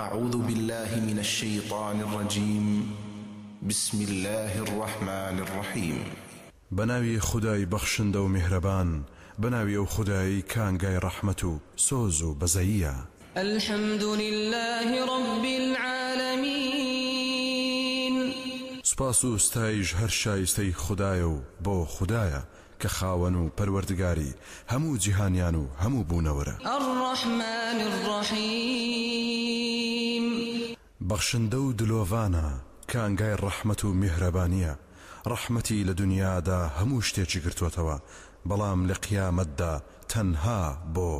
أعوذ بالله من الشيطان الرجيم بسم الله الرحمن الرحيم بناوي خداي بخشند و مهربان بناوي او خداي كان غير رحمته سوزو بزيا الحمد لله رب العالمين سباسو استايج ستایش هر خدايو بو و كخاوانو خدایە همو خاوەن همو پەروەردگاری الرحمن الرحيم بەخشندە و دلۆڤانە کانگای ڕەحمت و میهرەبانیە ڕەحمەتی لە دنیادا هەموو شتێکی گرتوتەوە بەڵام لە قیامەتدا تەنها بۆ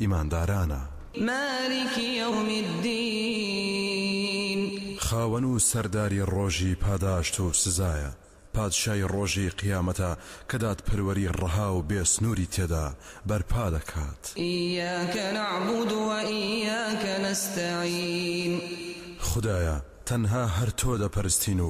ئیماندارانە مارکی یومدین خاوەن و سەرداری ڕۆژی پاداشت و سزایە پادشای ڕۆژی قیامەتە کەدات پەروەری ڕەها و بێسنووری تێدا بەرپا دەکات ئیکە نعبود وە ئیکە نستعین. خدایە تەنها هەر تۆ دەپەرستین و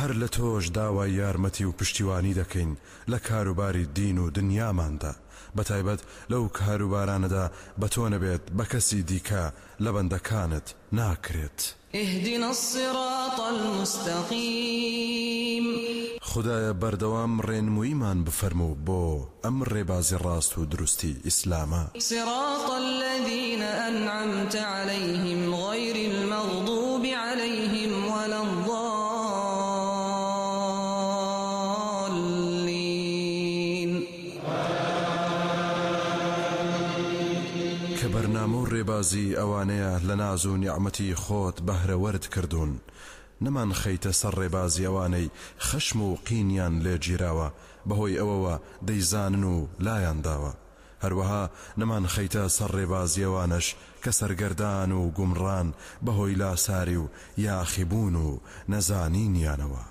هەر لە تۆش داوای یارمەتی و پشتیوانی دەکەین لە کاروباری دین و دنیاماندا بەتایبەت لەو کاروبارانەدا بە تۆ نەبێت بە کەسی دیکە لە بەندەکانت ناکرێت ئهدینە الصراط المستەقیم خدایە بەردەوام ڕێنمویمان بفەرمو بۆ ئەم ڕێبازی ڕاست و دروستی ئیسلامە سراطە لە عليهم ولا الضالين كبرنامو الربازي اوانيا لناز نعمتي خوت بهر ورد كردون نەمان خەیتە سەر ڕێبازیەوانەی خەشم و قینیان لێ جیراوە بەهۆی ئەوەوە دەیزانن و لایان داوە هەروەها نەمان خەیتە سەر ڕێبازیەوانش کە سەرگەردان و گومڕان بەهۆی لاساری و یاخیبوون و نەزانینیانەوە.